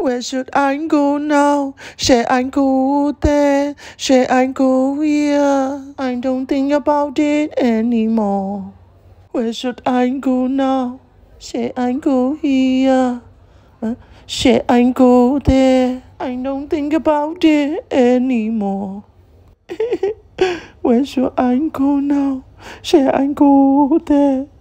Where should I go now? Should I go there? Should I go here? I don't think about it anymore. Where should I go now? Should I go here? Uh, should I go there? I don't think about it anymore. Where should I go now? Should I go there?